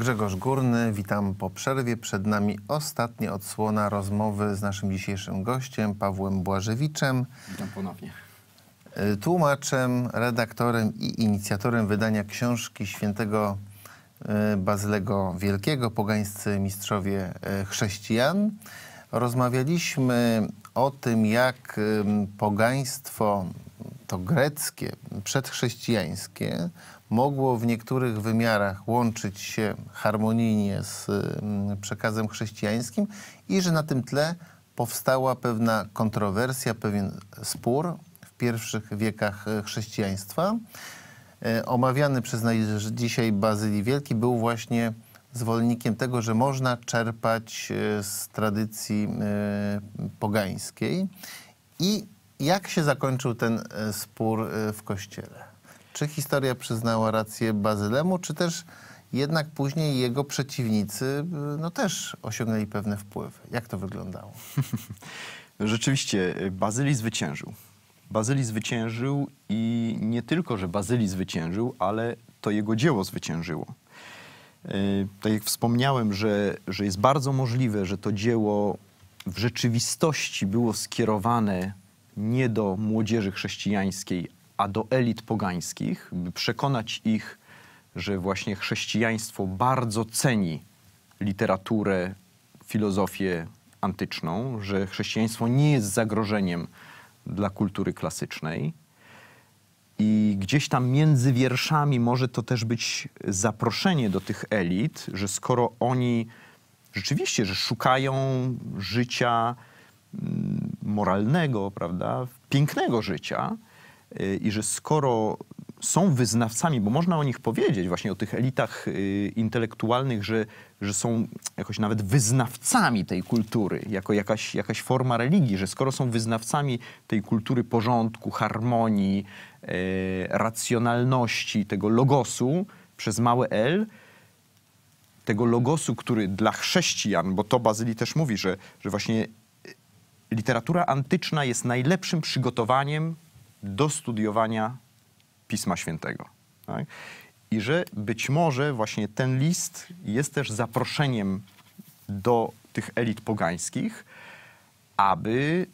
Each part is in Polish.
Grzegorz Górny, witam po przerwie. Przed nami ostatnia odsłona rozmowy z naszym dzisiejszym gościem, Pawłem Błażewiczem. Witam ponownie. Y, tłumaczem, redaktorem i inicjatorem wydania książki świętego y, Bazylego Wielkiego, Pogańscy Mistrzowie y, Chrześcijan. Rozmawialiśmy o tym, jak pogaństwo to greckie, przedchrześcijańskie mogło w niektórych wymiarach łączyć się harmonijnie z mm, przekazem chrześcijańskim i że na tym tle powstała pewna kontrowersja, pewien spór w pierwszych wiekach e, chrześcijaństwa. E, omawiany przez nas dzisiaj Bazylii Wielki był właśnie zwolennikiem tego, że można czerpać e, z tradycji pogańskiej i jak się zakończył ten e, spór e, w kościele? Czy historia przyznała rację Bazylemu, czy też jednak później jego przeciwnicy e, no, też osiągnęli pewne wpływy? Jak to wyglądało? Rzeczywiście, Bazyli zwyciężył. Bazyli zwyciężył i nie tylko, że Bazyli zwyciężył, ale to jego dzieło zwyciężyło. Tak jak wspomniałem, że, że jest bardzo możliwe, że to dzieło w rzeczywistości było skierowane nie do młodzieży chrześcijańskiej, a do elit pogańskich, by przekonać ich, że właśnie chrześcijaństwo bardzo ceni literaturę, filozofię antyczną, że chrześcijaństwo nie jest zagrożeniem dla kultury klasycznej. I gdzieś tam między wierszami może to też być zaproszenie do tych elit, że skoro oni rzeczywiście, że szukają życia mm, moralnego, prawda, pięknego życia y, i że skoro są wyznawcami, bo można o nich powiedzieć, właśnie o tych elitach y, intelektualnych, że, że są jakoś nawet wyznawcami tej kultury, jako jakaś, jakaś forma religii, że skoro są wyznawcami tej kultury porządku, harmonii, y, racjonalności, tego logosu przez małe L, tego logosu, który dla chrześcijan, bo to Bazyli też mówi, że, że właśnie literatura antyczna jest najlepszym przygotowaniem do studiowania Pisma Świętego. Tak? I że być może właśnie ten list jest też zaproszeniem do tych elit pogańskich, aby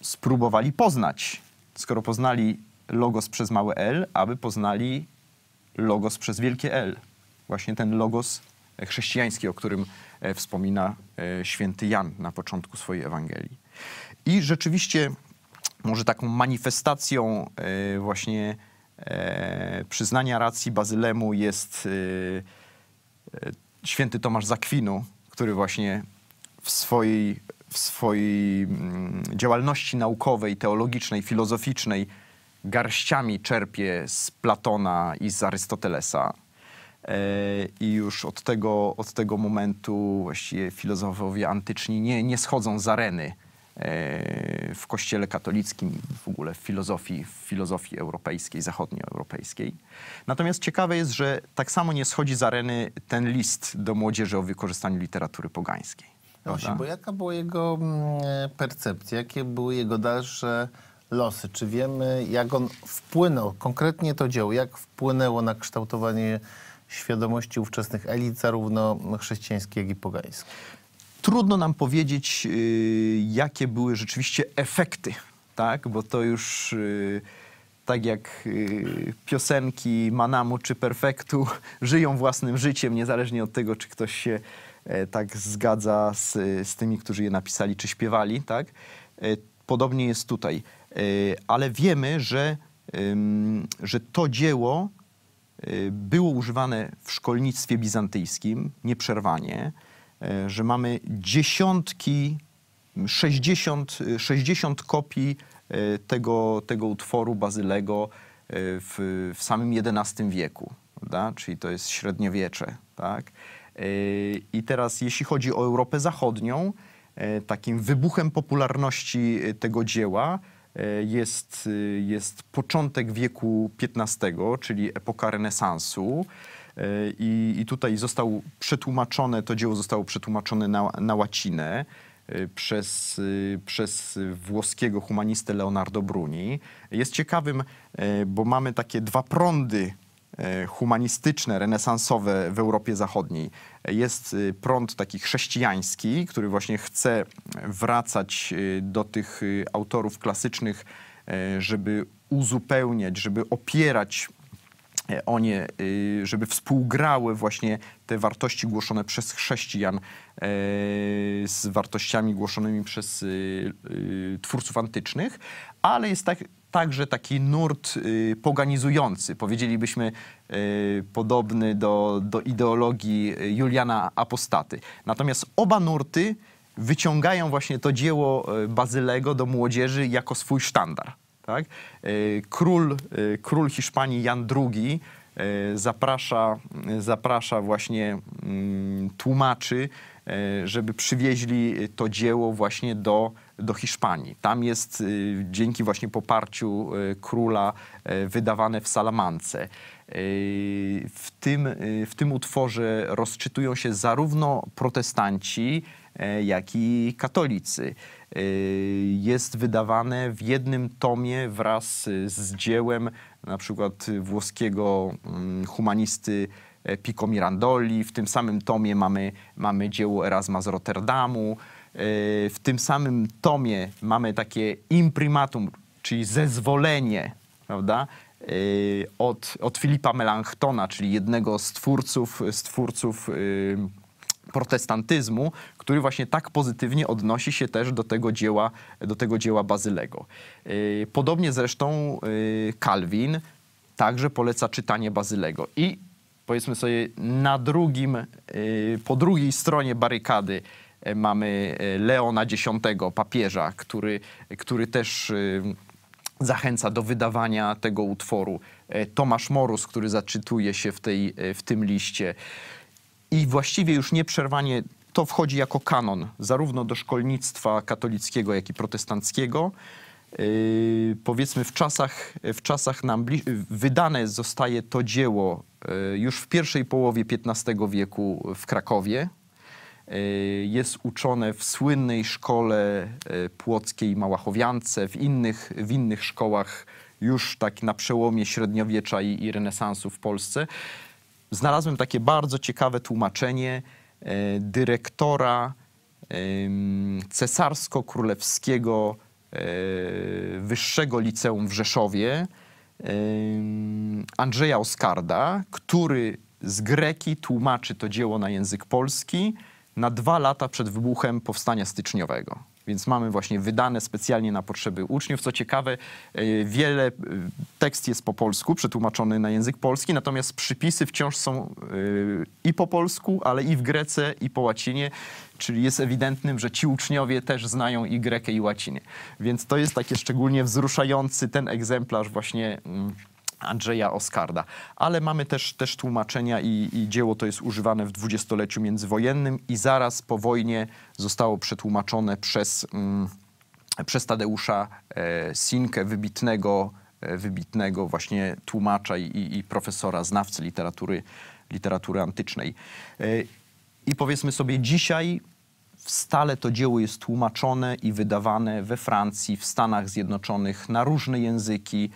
spróbowali poznać, skoro poznali logos przez małe L, aby poznali logos przez wielkie L. Właśnie ten logos chrześcijański, o którym E, wspomina e, święty Jan na początku swojej Ewangelii. I rzeczywiście może taką manifestacją e, właśnie przyznania racji Bazylemu jest święty Tomasz Zakwinu, który właśnie w swojej, w swojej mm, działalności naukowej, teologicznej, filozoficznej garściami czerpie z Platona i z Arystotelesa. E, I już od tego, od tego momentu właściwie filozofowie antyczni nie, nie schodzą z areny e, w kościele katolickim, w ogóle w filozofii, w filozofii europejskiej, zachodnioeuropejskiej. Natomiast ciekawe jest, że tak samo nie schodzi z areny ten list do młodzieży o wykorzystaniu literatury pogańskiej. No właśnie, bo jaka była jego mm, e, percepcja, jakie były jego dalsze losy? Czy wiemy, jak on wpłynął, konkretnie to dzieło, jak wpłynęło na kształtowanie świadomości ówczesnych elit, zarówno chrześcijańskich jak i pogańskich. Trudno nam powiedzieć, y, jakie były rzeczywiście efekty, tak? bo to już y, tak jak y, piosenki Manamu czy Perfektu żyją własnym życiem, niezależnie od tego, czy ktoś się e, tak zgadza z, z tymi, którzy je napisali czy śpiewali. Tak? E, podobnie jest tutaj. E, ale wiemy, że, że to dzieło było używane w szkolnictwie bizantyjskim nieprzerwanie, e, że mamy dziesiątki, 60, 60 kopii e, tego, tego utworu Bazylego e, w, w samym XI wieku, prawda? czyli to jest średniowiecze. Tak? I teraz jeśli chodzi o Europę Zachodnią, takim wybuchem popularności tego dzieła E, jest, e, jest początek wieku XV, czyli epoka renesansu. E, I, I, tutaj został przetłumaczone, to dzieło zostało przetłumaczone na, na łacinę przez, przez włoskiego humanistę Leonardo Bruni. Jest ciekawym, bo mamy takie dwa prądy E, humanistyczne, renesansowe w Europie Zachodniej. Jest y, prąd taki chrześcijański, który właśnie chce wracać y, do tych y, autorów klasycznych, e, żeby uzupełniać, żeby opierać e, o nie, żeby współgrały właśnie te wartości głoszone przez chrześcijan z wartościami głoszonymi przez twórców antycznych, ale jest tak, także taki nurt y, poganizujący, powiedzielibyśmy y, podobny do, do ideologii y, Juliana Apostaty. Natomiast oba nurty wyciągają właśnie to dzieło Bazylego do młodzieży jako swój sztandar. Tak? Król, król Hiszpanii Jan II zaprasza, zaprasza właśnie mm, tłumaczy E, żeby przywieźli to dzieło właśnie do, do Hiszpanii. Tam jest e, dzięki właśnie poparciu e, króla wydawane w Salamance. W tym, w tym utworze rozczytują się zarówno protestanci, jak i katolicy. Jest wydawane w jednym tomie wraz z dziełem na przykład włoskiego mm, humanisty E, Pico Mirandoli, w tym samym tomie mamy, mamy dzieło Erasma z Rotterdamu, e, w tym samym tomie mamy takie imprimatum, czyli zezwolenie, prawda, e, od, od Filipa Melanchtona, czyli jednego z twórców, z twórców protestantyzmu, który właśnie tak pozytywnie odnosi się też do tego dzieła, do tego dzieła Bazylego. Podobnie zresztą Calvin także poleca czytanie Bazylego. I powiedzmy sobie na drugim, y, po drugiej stronie barykady y, mamy y, Leona X, papieża, który, który też zachęca do wydawania tego utworu. E, Tomasz Morus, który zaczytuje się w, tej, e, w tym liście. I właściwie już nieprzerwanie to wchodzi jako kanon zarówno do szkolnictwa katolickiego, jak i protestanckiego. Yy, powiedzmy w czasach, w czasach nam wydane zostaje to dzieło yy, już w pierwszej połowie XV wieku w Krakowie. Yy, jest uczone w słynnej szkole płockiej Małachowiance, w innych, w innych szkołach już tak na przełomie średniowiecza i, i renesansu w Polsce. Znalazłem takie bardzo ciekawe tłumaczenie dyrektora cesarsko-królewskiego E, wyższego Liceum w Rzeszowie e, Andrzeja Oskarda, który z greki tłumaczy to dzieło na język polski na dwa lata przed wybuchem Powstania Styczniowego więc mamy właśnie wydane specjalnie na potrzeby uczniów. Co ciekawe, e, wiele e, tekst jest po polsku, przetłumaczony na język polski, natomiast przypisy wciąż są e, i po polsku, ale i w grece, i po łacinie czyli jest ewidentnym, że ci uczniowie też znają i grekę, i łacinę. Więc to jest takie szczególnie wzruszający ten egzemplarz właśnie mm, Andrzeja Oskarda. Ale mamy też, też tłumaczenia i, i, dzieło to jest używane w dwudziestoleciu międzywojennym i zaraz po wojnie zostało przetłumaczone przez, mm, przez Tadeusza e, Sinkę, wybitnego, e, wybitnego właśnie tłumacza i, i, profesora, znawcy literatury, literatury antycznej. E, I powiedzmy sobie dzisiaj stale to dzieło jest tłumaczone i wydawane we Francji, w Stanach Zjednoczonych na różne języki,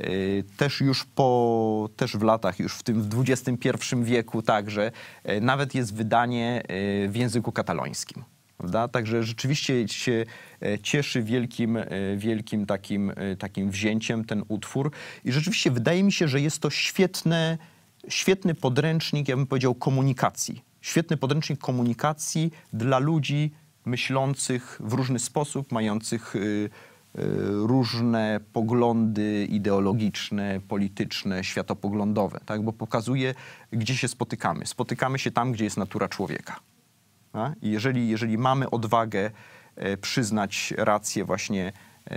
Y, też już po, też w latach, już w tym XXI wieku także, y, nawet jest wydanie y, w języku katalońskim. Prawda? Także rzeczywiście się cieszy wielkim, wielkim takim, takim wzięciem ten utwór. I rzeczywiście wydaje mi się, że jest to świetne, świetny podręcznik, ja bym powiedział, komunikacji. Świetny podręcznik komunikacji dla ludzi myślących w różny sposób, mających Y, różne poglądy ideologiczne, polityczne, światopoglądowe, tak? bo pokazuje, gdzie się spotykamy. Spotykamy się tam, gdzie jest natura człowieka. Tak? I jeżeli, jeżeli mamy odwagę e, przyznać rację właśnie e,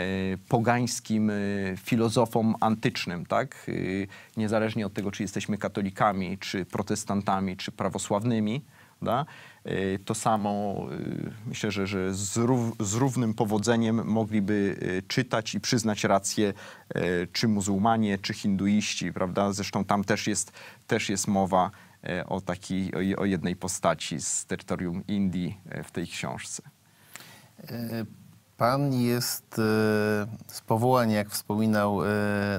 pogańskim e, filozofom antycznym, tak? Y, niezależnie od tego, czy jesteśmy katolikami, czy protestantami, czy prawosławnymi, da? Y, to samo y, myślę, że, że z, rów, z, równym powodzeniem mogliby y, czytać i przyznać rację czy muzułmanie, czy hinduiści, prawda? Zresztą tam też jest, też jest mowa o, takiej, o jednej postaci z terytorium Indii w tej książce. Pan jest z powołania, jak wspominał,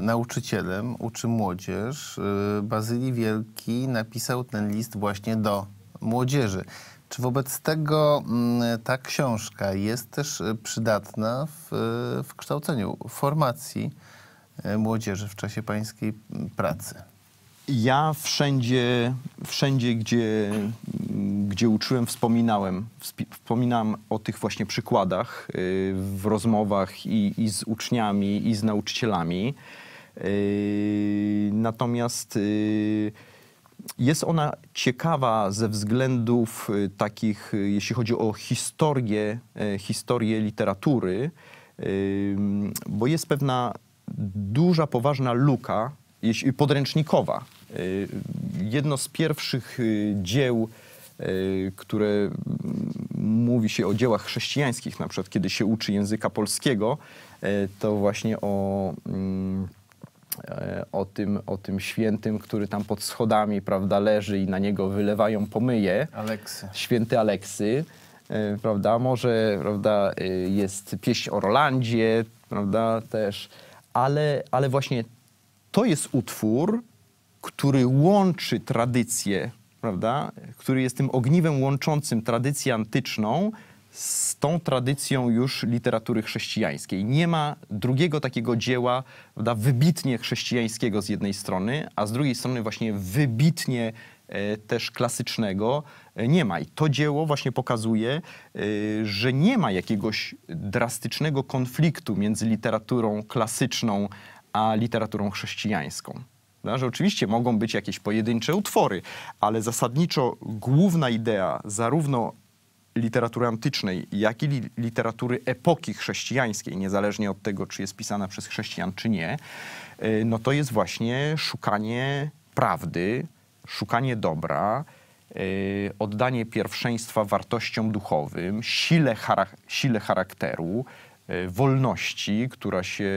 nauczycielem, uczy młodzież. Bazylii Wielki napisał ten list właśnie do młodzieży. Czy wobec tego mm, ta książka jest też e, przydatna w, e, w kształceniu formacji e, młodzieży w czasie pańskiej pracy? Ja wszędzie, wszędzie gdzie, gdzie uczyłem, wspominałem, wspominam o tych właśnie przykładach w rozmowach i, i z uczniami, i z nauczycielami. Natomiast jest ona ciekawa ze względów y, takich, y, jeśli chodzi o historię, y, historię literatury, bo jest pewna duża, poważna luka podręcznikowa. Jedno z pierwszych dzieł, które mm, mówi się o dziełach chrześcijańskich, na przykład kiedy się uczy języka polskiego, to właśnie o mm, E, o tym, o tym świętym, który tam pod schodami prawda, leży i na niego wylewają pomyje. Aleksy. Święty Aleksy. E, prawda, może prawda, e, jest pieśń o Rolandzie, prawda, też, ale, ale właśnie to jest utwór, który łączy tradycję, prawda, który jest tym ogniwem łączącym tradycję antyczną z tą tradycją już literatury chrześcijańskiej. Nie ma drugiego takiego dzieła prawda, wybitnie chrześcijańskiego z jednej strony, a z drugiej strony właśnie wybitnie e, też klasycznego e, nie ma. I to dzieło właśnie pokazuje, e, że nie ma jakiegoś drastycznego konfliktu między literaturą klasyczną a literaturą chrześcijańską. No, że oczywiście mogą być jakieś pojedyncze utwory, ale zasadniczo główna idea zarówno literatury antycznej, jak i literatury epoki chrześcijańskiej, niezależnie od tego, czy jest pisana przez chrześcijan, czy nie, e, no to jest właśnie szukanie prawdy, szukanie dobra, e, oddanie pierwszeństwa wartościom duchowym, sile, charak sile charakteru, e, wolności, która się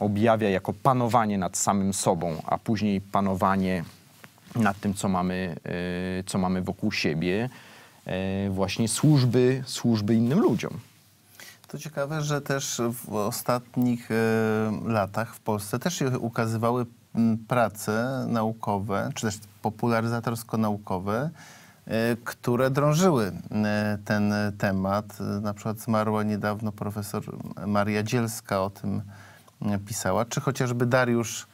objawia jako panowanie nad samym sobą, a później panowanie nad tym, co mamy, co mamy wokół siebie. E, właśnie służby, służby innym ludziom. To ciekawe, że też w ostatnich e, latach w Polsce też się ukazywały prace naukowe, czy też popularyzatorsko-naukowe, e, które drążyły ten temat. Na przykład zmarła niedawno profesor Maria Dzielska o tym pisała, czy chociażby Dariusz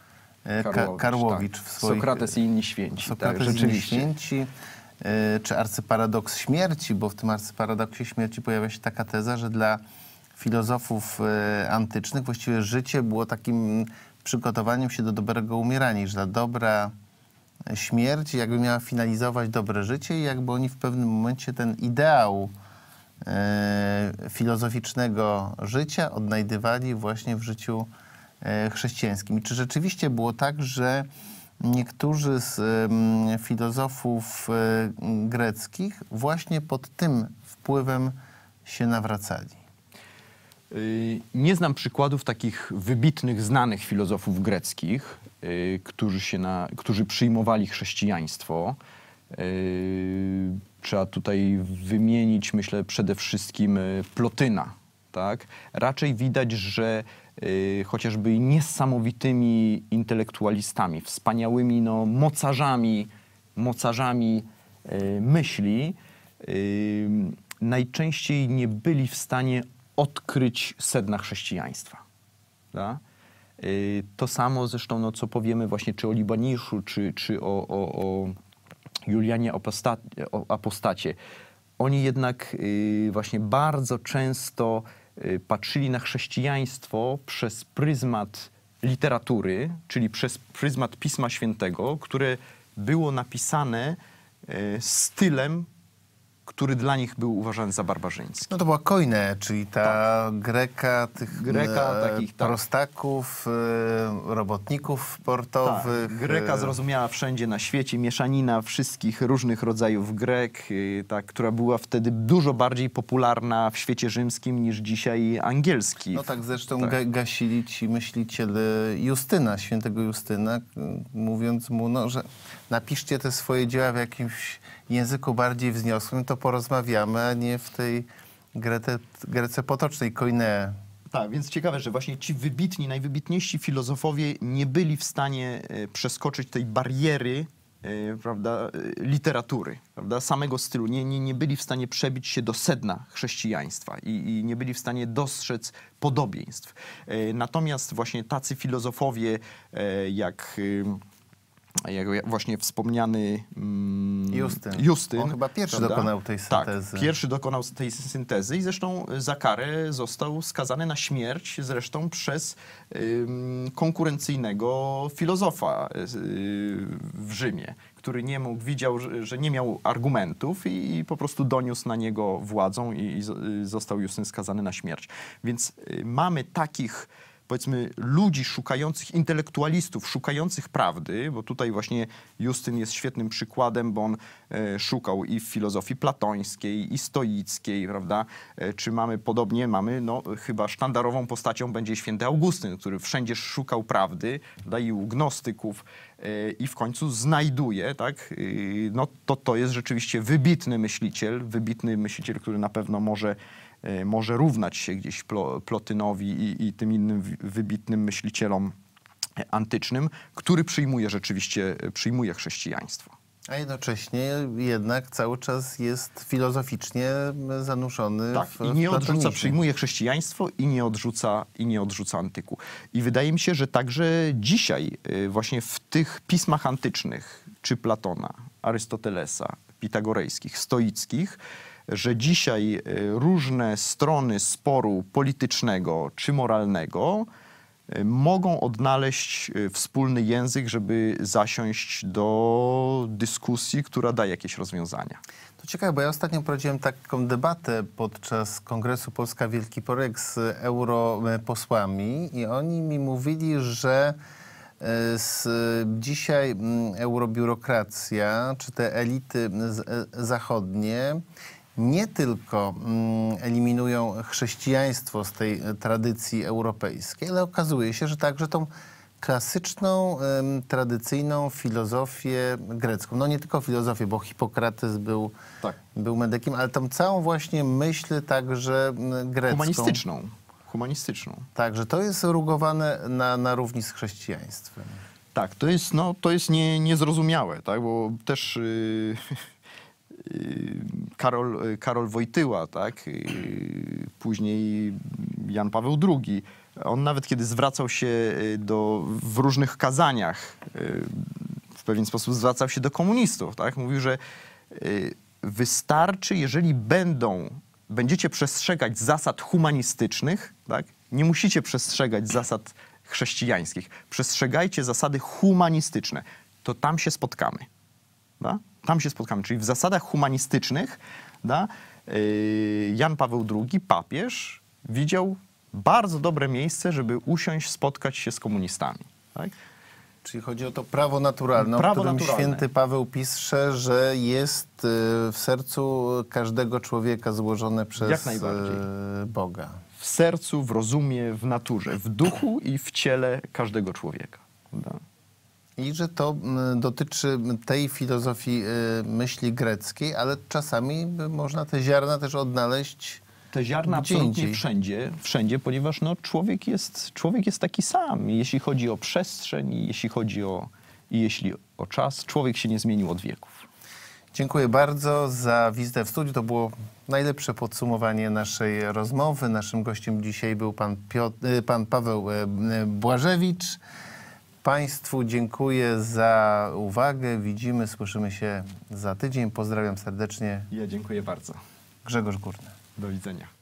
Karłowicz, Karłowicz tak. w swoich... Sokrates i inni święci. Tak, Sokrates tak, i inni święci. Y, czy arcyparadoks śmierci, bo w tym arcyparadoksie śmierci pojawia się taka teza, że dla filozofów y, antycznych właściwie życie było takim przygotowaniem się do dobrego umierania, że ta dobra śmierć jakby miała finalizować dobre życie i jakby oni w pewnym momencie ten ideał y, filozoficznego życia odnajdywali właśnie w życiu chrześcijańskim. I czy rzeczywiście było tak, że niektórzy z filozofów e, greckich właśnie pod tym wpływem się nawracali. Y, nie znam przykładów takich wybitnych, znanych filozofów greckich, y, którzy, się na, którzy przyjmowali chrześcijaństwo. Y, trzeba tutaj wymienić, myślę, przede wszystkim Plotyna. Tak? Raczej widać, że Y, chociażby niesamowitymi intelektualistami, wspaniałymi no, mocarzami, mocarzami y, myśli, y, najczęściej nie byli w stanie odkryć sedna chrześcijaństwa. Da? To samo zresztą, no, co powiemy właśnie czy o Libaniszu, czy, czy o, o, o Julianie Apostacie. Oni jednak właśnie bardzo często Y, patrzyli na chrześcijaństwo przez pryzmat literatury, czyli przez pryzmat Pisma Świętego, które było napisane y, stylem który dla nich był uważany za barbarzyński. No to była Koine, czyli ta tak. Greka tych Greka, e, takich, tak. prostaków, e, robotników portowych. Tak, greka e, zrozumiała wszędzie na świecie, mieszanina wszystkich różnych rodzajów Grek, e, która była wtedy dużo bardziej popularna w świecie rzymskim niż dzisiaj angielski. No tak, zresztą tak. Ga gasili ci myśliciele Justyna, świętego Justyna, mówiąc mu, no, że napiszcie te swoje dzieła w jakimś języku bardziej wzniosłym, to porozmawiamy, a nie w tej Grece Potocznej, Koinee. Tak, więc ciekawe, że właśnie ci wybitni, najwybitniejsi filozofowie nie byli w stanie e, przeskoczyć tej bariery e, prawda, e, literatury, prawda, samego stylu. Nie, nie, nie byli w stanie przebić się do sedna chrześcijaństwa i, i nie byli w stanie dostrzec podobieństw. Natomiast właśnie tacy filozofowie jak jak właśnie wspomniany mm, Justyn. Justyn. On chyba pierwszy prawda? dokonał tej tak, syntezy. Tak, pierwszy dokonał tej syntezy i zresztą y, za karę został skazany na śmierć zresztą przez ym, konkurencyjnego filozofa y, w Rzymie, który nie mógł, widział, że nie miał argumentów i, i po prostu doniósł na niego władzą i, i y, został Justyn skazany na śmierć. Więc mamy takich powiedzmy ludzi szukających, intelektualistów szukających prawdy, bo tutaj właśnie Justyn jest świetnym przykładem, bo on e, szukał i w filozofii platońskiej, i stoickiej, prawda? E, czy mamy podobnie, mamy no, chyba sztandarową postacią będzie święty Augustyn, który wszędzie szukał prawdy, prawda? i u gnostyków, e, i w końcu znajduje, tak? No to to jest rzeczywiście wybitny myśliciel, wybitny myśliciel, który na pewno może Y, może równać się gdzieś Plotynowi i, i tym innym wybitnym myślicielom antycznym, który przyjmuje rzeczywiście, y, przyjmuje chrześcijaństwo. A jednocześnie jednak cały czas jest filozoficznie zanurzony tak, w, i nie w odrzuca, przyjmuje chrześcijaństwo i nie odrzuca, i nie odrzuca antyku. I wydaje mi się, że także dzisiaj y, właśnie w tych pismach antycznych, czy Platona, Arystotelesa, pitagorejskich, stoickich, że dzisiaj e, różne strony sporu politycznego czy moralnego e, mogą odnaleźć e, wspólny język, żeby zasiąść do dyskusji, która da jakieś rozwiązania. To ciekawe, bo ja ostatnio prowadziłem taką debatę podczas kongresu Polska Wielki Projekt z europosłami i oni mi mówili, że z, dzisiaj mm, eurobiurokracja czy te elity zachodnie nie tylko mm, eliminują chrześcijaństwo z tej e, tradycji europejskiej, ale okazuje się, że także tą klasyczną, tradycyjną filozofię grecką. No nie tylko filozofię, bo Hipokrates był, tak. był medykiem, ale tą całą właśnie myśl także grecką. Humanistyczną. Humanistyczną. Tak, że to jest rugowane na, na równi z chrześcijaństwem. Tak, to jest, no, to jest nie, niezrozumiałe, tak, bo też... Yy Karol, Karol Wojtyła, tak? później Jan Paweł II. On nawet kiedy zwracał się e, do, w różnych kazaniach, e, w pewien sposób zwracał się do komunistów. Tak? Mówił, że e, wystarczy, jeżeli będą, będziecie przestrzegać zasad humanistycznych, tak? nie musicie przestrzegać zasad chrześcijańskich. Przestrzegajcie zasady humanistyczne. To tam się spotkamy. Tak? Tam się spotkamy, czyli w zasadach humanistycznych da, y, Jan Paweł II, papież, widział bardzo dobre miejsce, żeby usiąść, spotkać się z komunistami. Tak? Czyli chodzi o to prawo naturalne, prawo o którym naturalne. święty Paweł pisze, że jest y, w sercu każdego człowieka złożone przez y, Boga. W sercu, w rozumie, w naturze, w duchu i w ciele każdego człowieka i że to dotyczy tej filozofii y, myśli greckiej, ale czasami można te ziarna też odnaleźć. Te ziarna absolutnie indziej. wszędzie, wszędzie, ponieważ no, człowiek, jest, człowiek jest taki sam, jeśli chodzi o przestrzeń, jeśli chodzi o, jeśli o czas. Człowiek się nie zmienił od wieków. Dziękuję bardzo za wizytę w studiu. To było najlepsze podsumowanie naszej rozmowy. Naszym gościem dzisiaj był pan, Piotr, y, pan Paweł y, Błażewicz. Państwu dziękuję za uwagę. Widzimy, słyszymy się za tydzień. Pozdrawiam serdecznie. Ja dziękuję bardzo. Grzegorz Górny. Do widzenia.